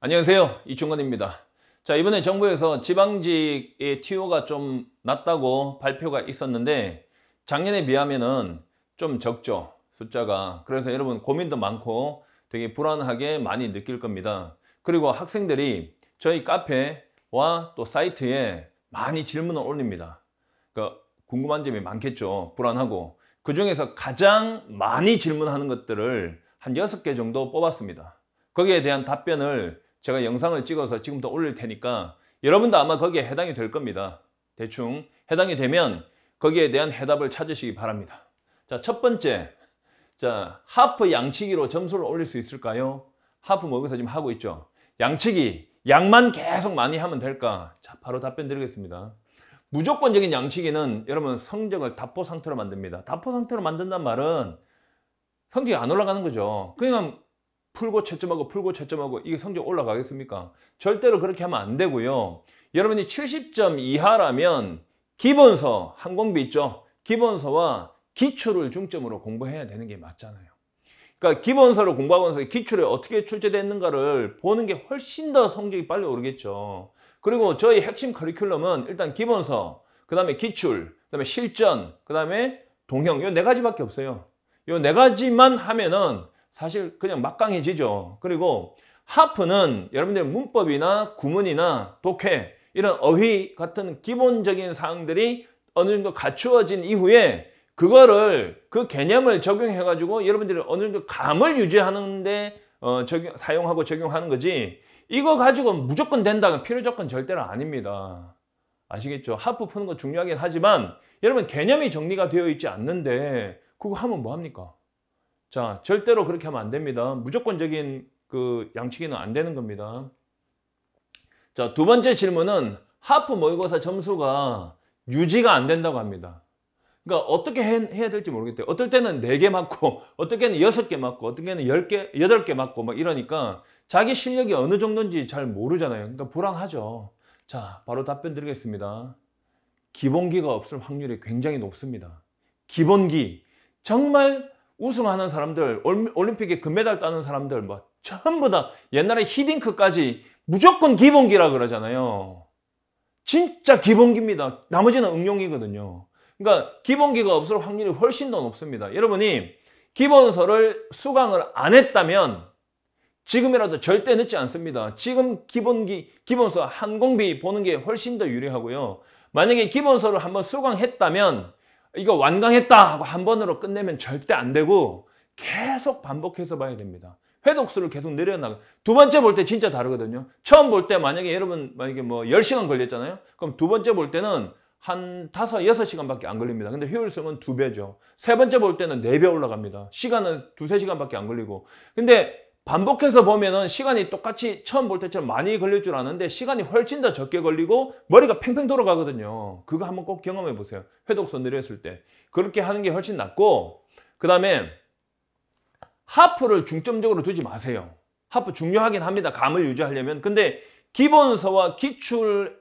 안녕하세요 이충건입니다 자 이번에 정부에서 지방직의 TO가 좀 낮다고 발표가 있었는데 작년에 비하면은 좀 적죠 숫자가 그래서 여러분 고민도 많고 되게 불안하게 많이 느낄 겁니다 그리고 학생들이 저희 카페와 또 사이트에 많이 질문을 올립니다 그러니까 궁금한 점이 많겠죠 불안하고 그 중에서 가장 많이 질문하는 것들을 한 6개 정도 뽑았습니다 거기에 대한 답변을 제가 영상을 찍어서 지금부터 올릴 테니까 여러분도 아마 거기에 해당이 될 겁니다. 대충 해당이 되면 거기에 대한 해답을 찾으시기 바랍니다. 자, 첫 번째. 자, 하프 양치기로 점수를 올릴 수 있을까요? 하프 먹여서 뭐 지금 하고 있죠. 양치기, 양만 계속 많이 하면 될까? 자, 바로 답변 드리겠습니다. 무조건적인 양치기는 여러분 성적을 답보 상태로 만듭니다. 답보 상태로 만든단 말은 성적이 안 올라가는 거죠. 그러 그러니까 풀고 채점하고 풀고 채점하고 이게 성적 올라가겠습니까? 절대로 그렇게 하면 안 되고요. 여러분이 70점 이하라면 기본서, 항공비 있죠? 기본서와 기출을 중점으로 공부해야 되는 게 맞잖아요. 그러니까 기본서를 공부하고서 기출에 어떻게 출제됐는가를 보는 게 훨씬 더 성적이 빨리 오르겠죠. 그리고 저희 핵심 커리큘럼은 일단 기본서, 그 다음에 기출, 그 다음에 실전, 그 다음에 동형 요 네 가지밖에 없어요. 요 네 가지만 하면은 사실 그냥 막강해지죠. 그리고 하프는 여러분들 문법이나 구문이나 독해 이런 어휘 같은 기본적인 사항들이 어느 정도 갖추어진 이후에 그거를 그 개념을 적용해 가지고 여러분들이 어느 정도 감을 유지하는데 어, 적용, 사용하고 적용하는 거지 이거 가지고 무조건 된다는 필요 조건 절대로 아닙니다. 아시겠죠? 하프 푸는 거 중요하긴 하지만 여러분 개념이 정리가 되어 있지 않는데 그거 하면 뭐합니까? 자, 절대로 그렇게 하면 안 됩니다. 무조건적인 그 양치기는 안 되는 겁니다. 자, 두 번째 질문은 하프 모의고사 점수가 유지가 안 된다고 합니다. 그러니까 어떻게 해, 야 될지 모르겠대요. 어떨 때는 4개 맞고, 어떻게는 6개 맞고, 어떻게는 10개, 8개 맞고 막 이러니까 자기 실력이 어느 정도인지 잘 모르잖아요. 그러니까 불황하죠. 자, 바로 답변 드리겠습니다. 기본기가 없을 확률이 굉장히 높습니다. 기본기. 정말 우승하는 사람들, 올림픽에 금메달 따는 사람들, 뭐 전부 다 옛날에 히딩크까지 무조건 기본기라 그러잖아요. 진짜 기본기입니다. 나머지는 응용이거든요. 그러니까 기본기가 없을 확률이 훨씬 더 높습니다. 여러분이 기본서를 수강을 안 했다면 지금이라도 절대 늦지 않습니다. 지금 기본기, 기본서 항공비 보는 게 훨씬 더 유리하고요. 만약에 기본서를 한번 수강했다면 이거 완강했다 하고 한 번으로 끝내면 절대 안 되고 계속 반복해서 봐야 됩니다. 회독수를 계속 내려나가두 번째 볼 때 진짜 다르거든요. 처음 볼 때 만약에 여러분 만약에 뭐 10시간 걸렸잖아요. 그럼 두 번째 볼 때는 한 5, 6시간밖에 안 걸립니다. 근데 효율성은 두배죠세 번째 볼 때는 네 배 올라갑니다. 시간은 두세 시간밖에 안 걸리고. 근데 반복해서 보면은 시간이 똑같이 처음 볼 때처럼 많이 걸릴 줄 아는데 시간이 훨씬 더 적게 걸리고 머리가 팽팽 돌아가거든요. 그거 한번 꼭 경험해 보세요. 회독선 느렸을 때. 그렇게 하는 게 훨씬 낫고 그 다음에 하프를 중점적으로 두지 마세요. 하프 중요하긴 합니다. 감을 유지하려면. 근데 기본서와 기출을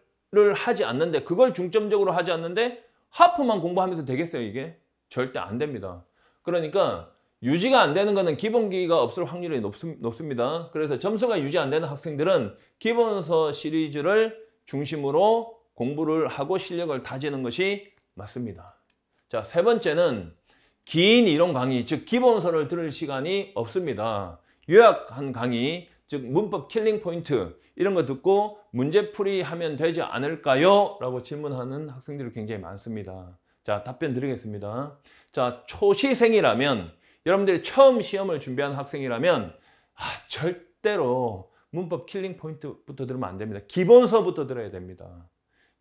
하지 않는데 그걸 중점적으로 하지 않는데 하프만 공부하면서 되겠어요 이게? 절대 안 됩니다. 그러니까 유지가 안 되는 것은 기본기가 없을 확률이 높습, 니다 그래서 점수가 유지 안 되는 학생들은 기본서 시리즈를 중심으로 공부를 하고 실력을 다지는 것이 맞습니다. 자, 세 번째는 긴 이론 강의, 즉 기본서를 들을 시간이 없습니다. 요약한 강의, 즉 문법 킬링 포인트 이런 거 듣고 문제풀이 하면 되지 않을까요? 라고 질문하는 학생들이 굉장히 많습니다. 자, 답변 드리겠습니다. 자, 초시생이라면 여러분들이 처음 시험을 준비하는 학생이라면 아, 절대로 문법 킬링 포인트부터 들으면 안 됩니다. 기본서부터 들어야 됩니다.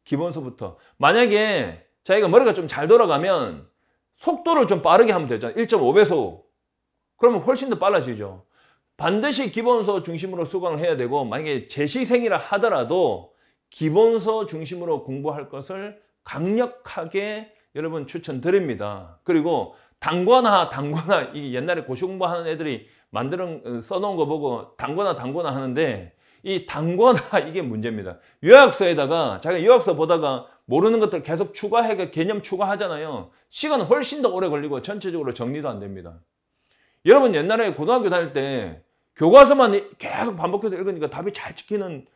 기본서부터. 만약에 자기가 머리가 좀 잘 돌아가면 속도를 좀 빠르게 하면 되잖아요. 1.5배속. 그러면 훨씬 더 빨라지죠. 반드시 기본서 중심으로 수강을 해야 되고 만약에 재시생이라 하더라도 기본서 중심으로 공부할 것을 강력하게 여러분 추천드립니다. 그리고 당권화당권화이 옛날에 고시 공부하는 애들이 만드는 어, 써놓은 거 보고 당권화당권화 하는데 이당권화 이게 문제입니다. 요약서에다가 자기 요약서 보다가 모르는 것들 계속 추가해 개념 추가하잖아요. 시간은 훨씬 더 오래 걸리고 전체적으로 정리도 안 됩니다. 여러분 옛날에 고등학교 다닐 때 교과서만 계속 반복해서 읽으니까 답이 잘 찍히는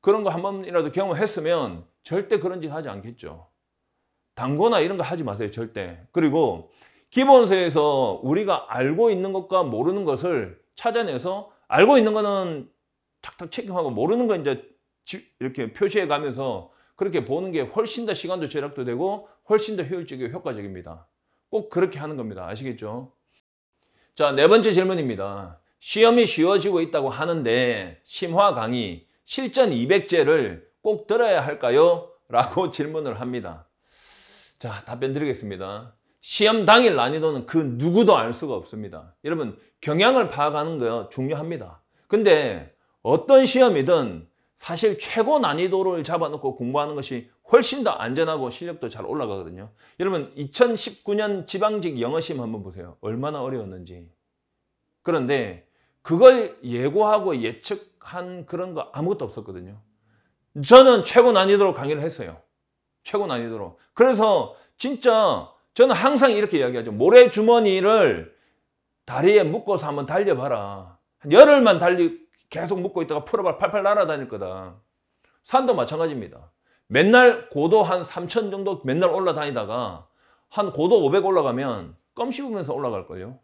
그런 거 한 번이라도 경험했으면 절대 그런 짓 하지 않겠죠. 당거나 이런 거 하지 마세요. 절대. 그리고 기본서에서 우리가 알고 있는 것과 모르는 것을 찾아내서 알고 있는 거는 탁탁 체크하고 모르는 거 이제 이렇게 표시해 가면서 그렇게 보는 게 훨씬 더 시간도 절약도 되고 훨씬 더 효율적이고 효과적입니다. 꼭 그렇게 하는 겁니다. 아시겠죠? 자, 네 번째 질문입니다. 시험이 쉬워지고 있다고 하는데 심화 강의 실전 200제를 꼭 들어야 할까요? 라고 질문을 합니다. 자, 답변 드리겠습니다. 시험 당일 난이도는 그 누구도 알 수가 없습니다. 여러분 경향을 파악하는 거 중요합니다. 근데 어떤 시험이든 사실 최고 난이도를 잡아놓고 공부하는 것이 훨씬 더 안전하고 실력도 잘 올라가거든요. 여러분 2019년 지방직 영어시험 한번 보세요. 얼마나 어려웠는지. 그런데 그걸 예고하고 예측한 그런 거 아무것도 없었거든요. 저는 최고 난이도로 강의를 했어요. 최고 난이도로. 그래서 진짜 저는 항상 이렇게 이야기하죠. 모래주머니를 다리에 묶어서 한번 달려봐라. 한 열흘만 달리 계속 묶고 있다가 풀어봐 팔팔 날아다닐 거다. 산도 마찬가지입니다. 맨날 고도 한 3천 정도 맨날 올라다니다가 한 고도 500 올라가면 껌 씹으면서 올라갈걸요.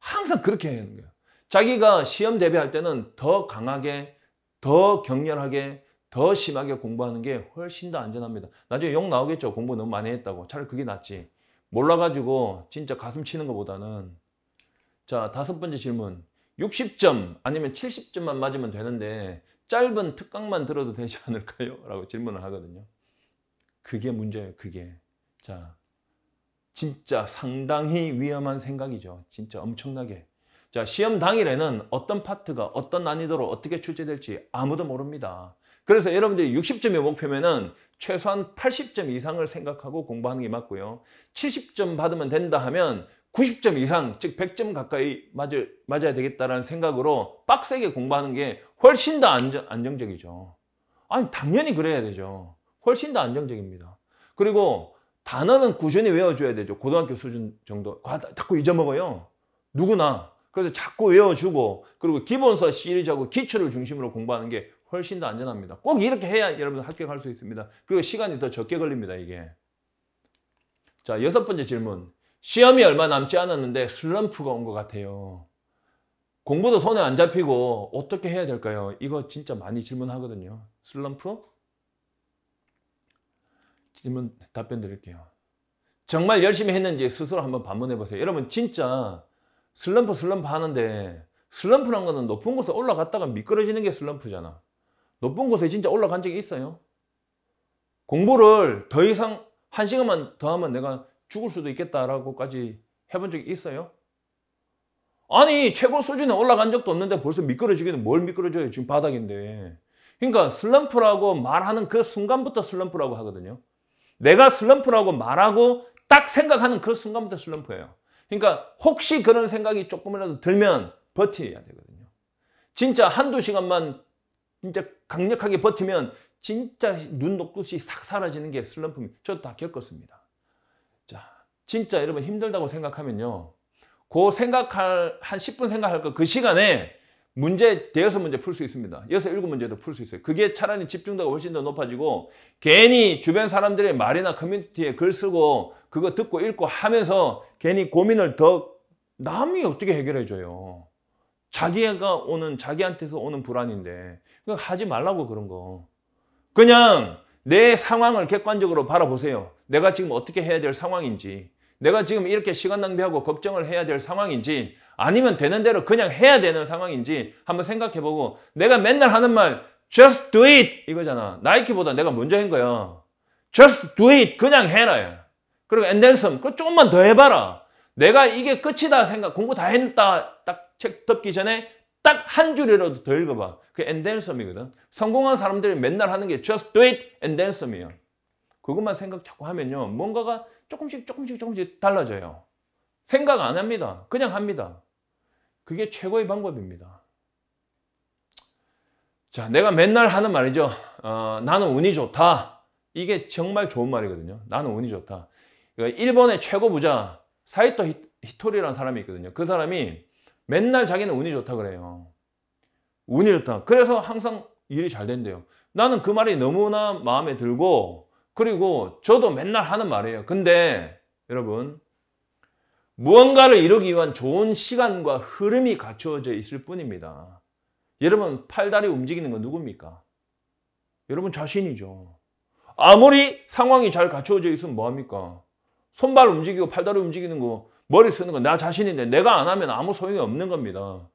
항상 그렇게 해야 되는 거예요. 자기가 시험 대비할 때는 더 강하게, 더 격렬하게, 더 심하게 공부하는 게 훨씬 더 안전합니다. 나중에 욕 나오겠죠. 공부 너무 많이 했다고. 차라리 그게 낫지. 몰라가지고 진짜 가슴 치는 것보다는 자 다섯 번째 질문 60점 아니면 70점만 맞으면 되는데 짧은 특강만 들어도 되지 않을까요? 라고 질문을 하거든요. 그게 문제예요. 그게. 자, 진짜 상당히 위험한 생각이죠. 진짜 엄청나게. 자, 시험 당일에는 어떤 파트가 어떤 난이도로 어떻게 출제될지 아무도 모릅니다. 그래서 여러분들이 6 0점의 목표면은 최소한 80점 이상을 생각하고 공부하는 게 맞고요. 70점 받으면 된다 하면 90점 이상, 즉 100점 가까이 맞아, 맞아야 되겠다라는 생각으로 빡세게 공부하는 게 훨씬 더 안정, 안정적이죠. 아니, 당연히 그래야 되죠. 훨씬 더 안정적입니다. 그리고 단어는 꾸준히 외워줘야 되죠. 고등학교 수준 정도. 과다, 자꾸 잊어먹어요. 누구나. 그래서 자꾸 외워주고 그리고 기본서 시리즈하고 기출을 중심으로 공부하는 게 훨씬 더 안전합니다. 꼭 이렇게 해야 여러분들 합격할 수 있습니다. 그리고 시간이 더 적게 걸립니다, 이게. 자, 여섯 번째 질문. 시험이 얼마 남지 않았는데 슬럼프가 온 것 같아요. 공부도 손에 안 잡히고 어떻게 해야 될까요? 이거 진짜 많이 질문하거든요. 슬럼프? 질문 답변 드릴게요. 정말 열심히 했는지 스스로 한번 반문해 보세요. 여러분 진짜 슬럼프 슬럼프 하는데 슬럼프란 거는 높은 곳에 올라갔다가 미끄러지는 게 슬럼프잖아. 높은 곳에 진짜 올라간 적이 있어요. 공부를 더 이상 한 시간만 더 하면 내가 죽을 수도 있겠다라고까지 해본 적이 있어요? 아니 최고 수준에 올라간 적도 없는데 벌써 미끄러지기는 뭘 미끄러져요 지금 바닥인데 그러니까 슬럼프라고 말하는 그 순간부터 슬럼프라고 하거든요 내가 슬럼프라고 말하고 딱 생각하는 그 순간부터 슬럼프예요 그러니까 혹시 그런 생각이 조금이라도 들면 버텨야 되거든요 진짜 한두 시간만 진짜 강력하게 버티면 진짜 눈 녹듯이 싹 사라지는 게 슬럼프입니다. 저도 다 겪었습니다. 자, 진짜 여러분 힘들다고 생각하면요. 그 생각할 한 10분 생각할 거 그 시간에 문제 대여섯 문제 풀 수 있습니다. 여섯 일곱 문제도 풀 수 있어요. 그게 차라리 집중도가 훨씬 더 높아지고 괜히 주변 사람들의 말이나 커뮤니티에 글 쓰고 그거 듣고 읽고 하면서 괜히 고민을 더 남이 어떻게 해결해 줘요. 자기가 오는 자기한테서 오는 불안인데 하지 말라고 그런 거. 그냥 내 상황을 객관적으로 바라보세요. 내가 지금 어떻게 해야 될 상황인지 내가 지금 이렇게 시간 낭비하고 걱정을 해야 될 상황인지 아니면 되는 대로 그냥 해야 되는 상황인지 한번 생각해보고 내가 맨날 하는 말 just do it 이거잖아. 나이키보다 내가 먼저 한 거야. just do it 그냥 해라. 그리고 and then some 그 조금만 더 해봐라. 내가 이게 끝이다 생각 공부 다 했다 딱 책 덮기 전에 딱한 줄이라도 더 읽어봐. 그 and then some이거든. 성공한 사람들이 맨날 하는 게 just do it and then some이에요. 그것만 생각 자꾸 하면요. 뭔가가 조금씩 조금씩 조금씩 달라져요. 생각 안 합니다. 그냥 합니다. 그게 최고의 방법입니다. 자, 내가 맨날 하는 말이죠. 어, 나는 운이 좋다. 이게 정말 좋은 말이거든요. 나는 운이 좋다. 그러니까 일본의 최고 부자 사이토 히토리라는 사람이 있거든요. 그 사람이 맨날 자기는 운이 좋다 그래요. 운이 좋다. 그래서 항상 일이 잘 된대요. 나는 그 말이 너무나 마음에 들고 그리고 저도 맨날 하는 말이에요. 근데 여러분 무언가를 이루기 위한 좋은 시간과 흐름이 갖추져 있을 뿐입니다. 여러분 팔다리 움직이는 건 누굽니까? 여러분 자신이죠. 아무리 상황이 잘갖추져 있으면 뭐합니까? 손발 움직이고 팔다리 움직이는 거 머리 쓰는 건 나 자신인데 내가 안 하면 아무 소용이 없는 겁니다.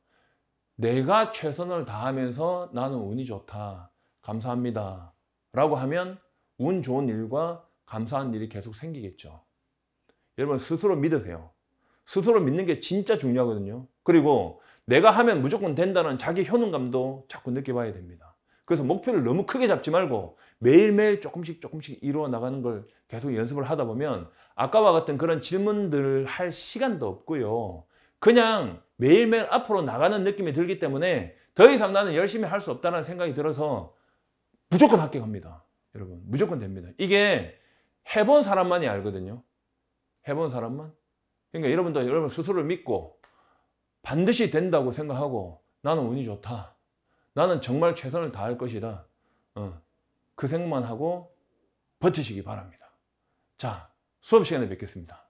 내가 최선을 다하면서 나는 운이 좋다. 감사합니다. 라고 하면 운 좋은 일과 감사한 일이 계속 생기겠죠. 여러분 스스로 믿으세요. 스스로 믿는 게 진짜 중요하거든요. 그리고 내가 하면 무조건 된다는 자기 효능감도 자꾸 느껴봐야 됩니다. 그래서 목표를 너무 크게 잡지 말고 매일매일 조금씩 조금씩 이루어 나가는 걸 계속 연습을 하다 보면 아까와 같은 그런 질문들을 할 시간도 없고요. 그냥 매일매일 앞으로 나가는 느낌이 들기 때문에 더 이상 나는 열심히 할 수 없다는 생각이 들어서 무조건 합격합니다. 여러분 무조건 됩니다. 이게 해본 사람만이 알거든요. 해본 사람만. 그러니까 여러분도 여러분 스스로를 믿고 반드시 된다고 생각하고 나는 운이 좋다. 나는 정말 최선을 다할 것이다. 어, 그 생각만 하고 버티시기 바랍니다. 자, 수업 시간에 뵙겠습니다.